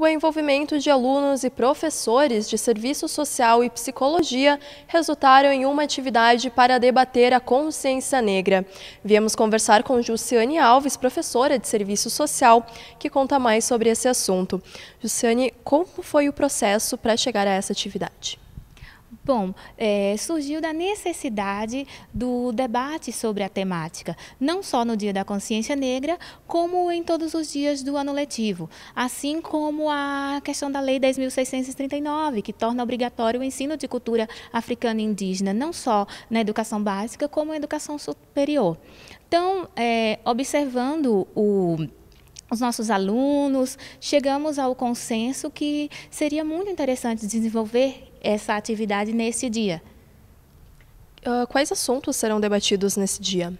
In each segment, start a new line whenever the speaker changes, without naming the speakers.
o envolvimento de alunos e professores de serviço social e psicologia resultaram em uma atividade para debater a consciência negra. Viemos conversar com Jussiane Alves, professora de serviço social, que conta mais sobre esse assunto. Jussiane, como foi o processo para chegar a essa atividade?
Bom, é, surgiu da necessidade do debate sobre a temática, não só no Dia da Consciência Negra, como em todos os dias do ano letivo, assim como a questão da Lei 10.639, que torna obrigatório o ensino de cultura africana e indígena, não só na educação básica, como na educação superior. Então, é, observando o os nossos alunos, chegamos ao consenso que seria muito interessante desenvolver essa atividade nesse dia. Uh, quais assuntos serão debatidos nesse dia?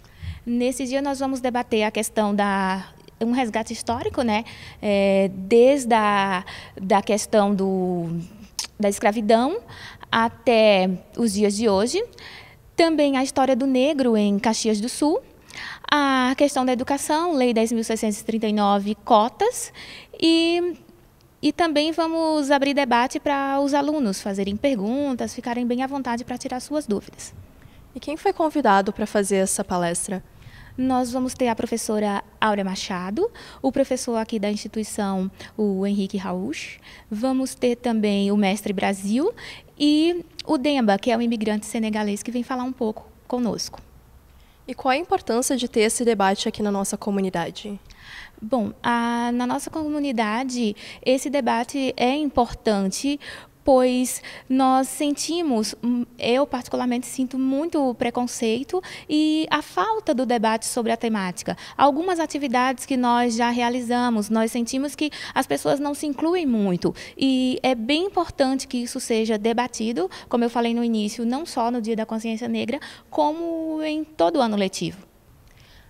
Nesse dia nós vamos debater a questão da um resgate histórico, né? É, desde a da questão do, da escravidão até os dias de hoje. Também a história do negro em Caxias do Sul. A questão da educação, Lei 10.639, cotas. E e também vamos abrir debate para os alunos fazerem perguntas, ficarem bem à vontade para tirar suas dúvidas. E quem foi convidado para fazer essa palestra? Nós vamos ter a professora Áurea Machado, o professor aqui da instituição, o Henrique Raúch. Vamos ter também o mestre Brasil e o Demba, que é um imigrante senegalês que vem falar um pouco conosco. E qual é a importância de ter esse debate aqui na nossa comunidade? Bom, a, na nossa comunidade, esse debate é importante pois nós sentimos, hum, eu particularmente sinto muito preconceito e a falta do debate sobre a temática. Algumas atividades que nós já realizamos, nós sentimos que as pessoas não se incluem muito e é bem importante que isso seja debatido,
como eu falei no início, não só no Dia da Consciência Negra, como em todo o ano letivo.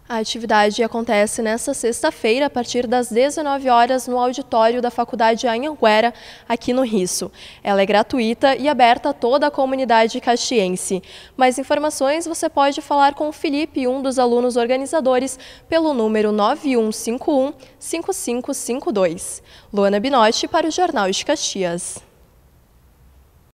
A atividade acontece nesta sexta-feira, a partir das 19 horas, no auditório da Faculdade Anhanguera, aqui no Risso. Ela é gratuita e aberta a toda a comunidade caxiense. Mais informações você pode falar com o Felipe, um dos alunos organizadores, pelo número 9151 5552. Luana Binotti para o Jornal de Caxias.